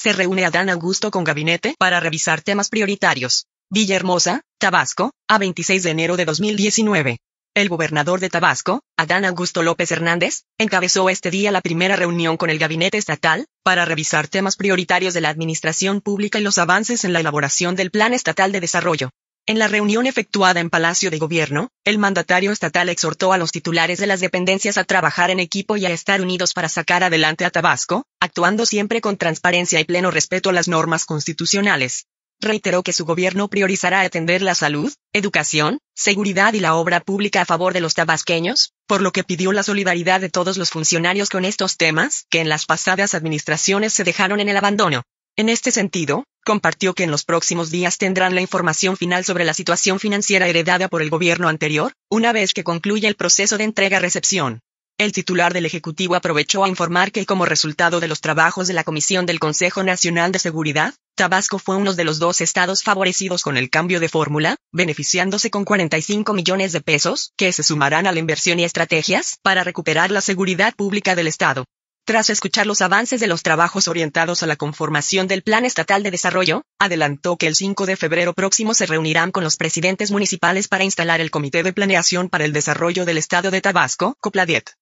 se reúne Adán Augusto con gabinete para revisar temas prioritarios. Villahermosa, Tabasco, a 26 de enero de 2019. El gobernador de Tabasco, Adán Augusto López Hernández, encabezó este día la primera reunión con el gabinete estatal, para revisar temas prioritarios de la administración pública y los avances en la elaboración del Plan Estatal de Desarrollo. En la reunión efectuada en Palacio de Gobierno, el mandatario estatal exhortó a los titulares de las dependencias a trabajar en equipo y a estar unidos para sacar adelante a Tabasco, actuando siempre con transparencia y pleno respeto a las normas constitucionales. Reiteró que su gobierno priorizará atender la salud, educación, seguridad y la obra pública a favor de los tabasqueños, por lo que pidió la solidaridad de todos los funcionarios con estos temas que en las pasadas administraciones se dejaron en el abandono. En este sentido, compartió que en los próximos días tendrán la información final sobre la situación financiera heredada por el gobierno anterior, una vez que concluya el proceso de entrega-recepción. El titular del Ejecutivo aprovechó a informar que como resultado de los trabajos de la Comisión del Consejo Nacional de Seguridad, Tabasco fue uno de los dos estados favorecidos con el cambio de fórmula, beneficiándose con 45 millones de pesos, que se sumarán a la inversión y estrategias para recuperar la seguridad pública del estado. Tras escuchar los avances de los trabajos orientados a la conformación del Plan Estatal de Desarrollo, adelantó que el 5 de febrero próximo se reunirán con los presidentes municipales para instalar el Comité de Planeación para el Desarrollo del Estado de Tabasco, COPLADIET.